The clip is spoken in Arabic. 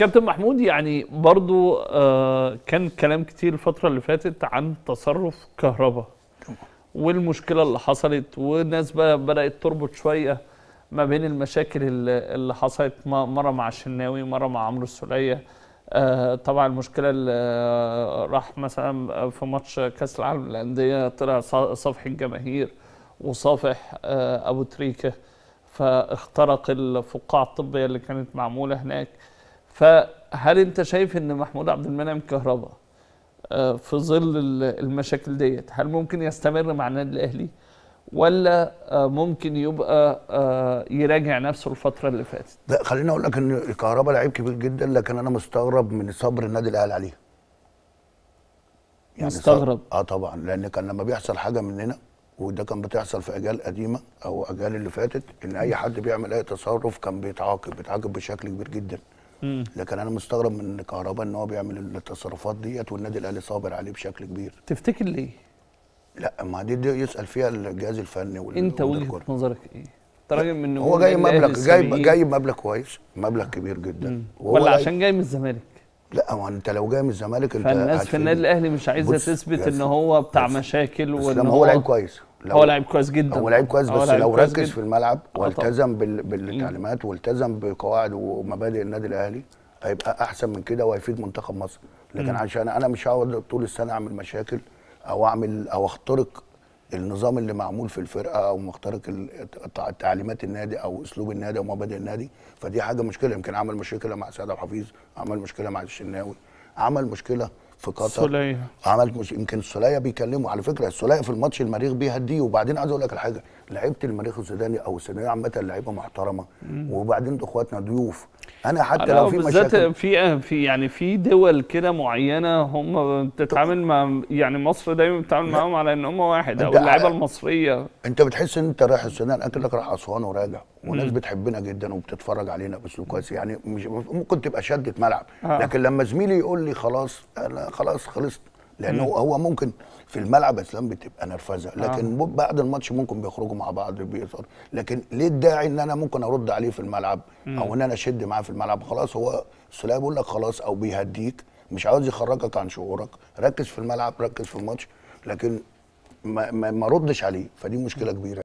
كابتن محمود يعني برضو آه كان كلام كتير الفترة اللي فاتت عن تصرف كهرباء والمشكلة اللي حصلت والناس بقى بدأت تربط شوية ما بين المشاكل اللي حصلت مرة مع الشناوي مرة مع عمرو السولية آه طبعا المشكلة اللي آه، راح مثلا في ماتش كأس العالم للأندية طلع صفح الجماهير وصافح آه أبو تريكة فاخترق الفقاعة الطبية اللي كانت معمولة هناك فهل انت شايف ان محمود عبد المنعم كهربا آه، في ظل المشاكل ديت هل ممكن يستمر مع النادي الاهلي ولا آه، ممكن يبقى آه، يراجع نفسه الفتره اللي فاتت لا خليني اقول لك ان كهربا لعيب كبير جدا لكن انا مستغرب من صبر النادي الاهلي عليه يعني مستغرب اه طبعا لان كان لما بيحصل حاجه مننا وده كان بتحصل في اجيال قديمه او اجيال اللي فاتت ان اي حد بيعمل اي تصرف كان بيتعاقب بيتعاقب بشكل كبير جدا لكن انا مستغرب من كهربا ان هو بيعمل التصرفات ديت والنادي الاهلي صابر عليه بشكل كبير تفتكر ليه؟ لا ما دي, دي يسال فيها الجهاز الفني وال انت وجهه نظرك ايه؟ انت راجل من هو جاي مبلغ جاي جاي مبلغ كويس مبلغ كبير جدا ولا عشان جاي من الزمالك لا ما انت لو جاي من الزمالك انت فالناس في النادي الاهلي مش عايزه تثبت ان هو بتاع مشاكل وان هو لعيب كويس هو لعيب كويس جدا هو لعيب كويس بس لو ركز في الملعب والتزم بالتعليمات والتزم بقواعد ومبادئ النادي الاهلي هيبقى احسن من كده وهيفيد منتخب مصر لكن عشان انا مش هقعد طول السنه اعمل مشاكل او اعمل او اخترق النظام اللي معمول في الفرقه او مخترق تعليمات النادي او اسلوب النادي او مبادئ النادي فدي حاجه مشكله يمكن عمل مشكله مع سعد عبد الحفيظ عمل مشكله مع الشناوي عمل مشكله في قطر السوليه عملت مش يمكن السوليه بيكلموا على فكره السوليه في الماتش المريخ بيهديه وبعدين عايز اقول لك على حاجه لعيبه المريخ السوداني او السودانيه عامه لعيبه محترمه مم. وبعدين اخواتنا ضيوف انا حتى لو في مشاكل في في يعني في دول كده معينه هم بتتعامل مع يعني مصر دايما بتتعامل معاهم على ان هم واحد او اللعيبه المصريه انت بتحس ان انت رايح السودان اكنك رايح اسوان وراجع وناس بتحبنا جدا وبتتفرج علينا باسلوب كويس يعني مش ممكن تبقى شده ملعب آه. لكن لما زميلي يقول لي خلاص انا خلاص خلصت لانه مم. هو ممكن في الملعب اسلام بتبقى نرفزه آه. لكن آه. بعد الماتش ممكن بيخرجوا مع بعض بيظهر لكن ليه الداعي ان انا ممكن ارد عليه في الملعب مم. او ان انا اشد معاه في الملعب خلاص هو السلاح بيقول لك خلاص او بيهديك مش عاوز يخرجك عن شعورك ركز في الملعب ركز في الماتش لكن ما ما ردش عليه فدي مشكله كبيره